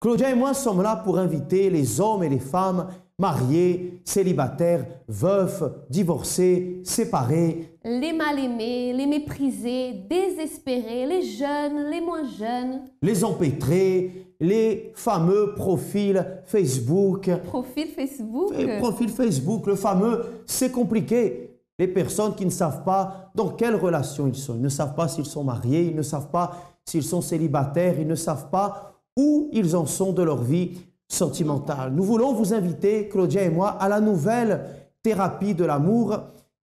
Claudia et moi sommes là pour inviter les hommes et les femmes mariés, célibataires, veufs, divorcés, séparés. Les mal-aimés, les méprisés, désespérés, les jeunes, les moins jeunes. Les empêtrés, les fameux profils Facebook. Profil Facebook et Profil Facebook, le fameux c'est compliqué. Les personnes qui ne savent pas dans quelle relation ils sont. Ils ne savent pas s'ils sont mariés, ils ne savent pas s'ils sont célibataires, ils ne savent pas où ils en sont de leur vie sentimentale. Nous voulons vous inviter, Claudia et moi, à la nouvelle thérapie de l'amour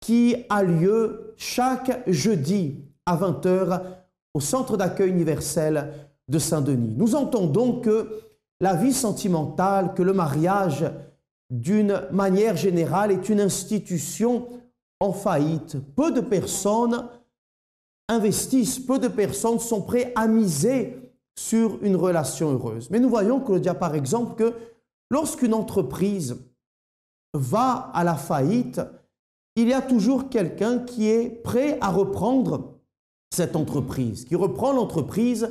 qui a lieu chaque jeudi à 20h au Centre d'accueil universel de Saint-Denis. Nous entendons que la vie sentimentale, que le mariage, d'une manière générale, est une institution en faillite. Peu de personnes investissent, peu de personnes sont prêtes à miser sur une relation heureuse. Mais nous voyons que par exemple que lorsqu'une entreprise va à la faillite, il y a toujours quelqu'un qui est prêt à reprendre cette entreprise, qui reprend l'entreprise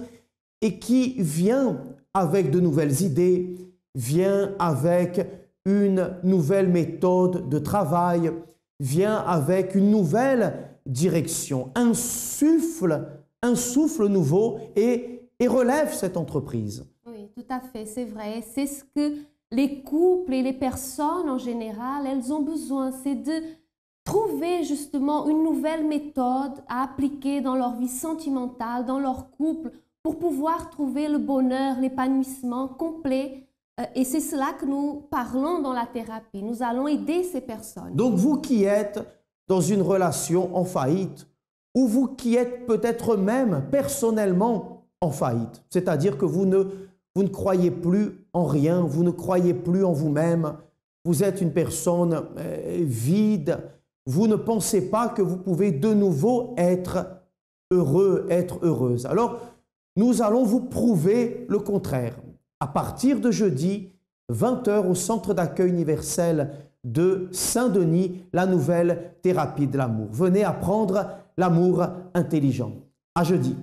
et qui vient avec de nouvelles idées, vient avec une nouvelle méthode de travail, vient avec une nouvelle direction, un souffle, un souffle nouveau et et relève cette entreprise. Oui, tout à fait, c'est vrai. C'est ce que les couples et les personnes en général, elles ont besoin, c'est de trouver justement une nouvelle méthode à appliquer dans leur vie sentimentale, dans leur couple, pour pouvoir trouver le bonheur, l'épanouissement complet. Euh, et c'est cela que nous parlons dans la thérapie. Nous allons aider ces personnes. Donc vous qui êtes dans une relation en faillite, ou vous qui êtes peut-être même personnellement en faillite. C'est-à-dire que vous ne, vous ne croyez plus en rien, vous ne croyez plus en vous-même, vous êtes une personne euh, vide, vous ne pensez pas que vous pouvez de nouveau être heureux, être heureuse. Alors, nous allons vous prouver le contraire. À partir de jeudi, 20h au Centre d'accueil universel de Saint-Denis, la nouvelle thérapie de l'amour. Venez apprendre l'amour intelligent. À jeudi.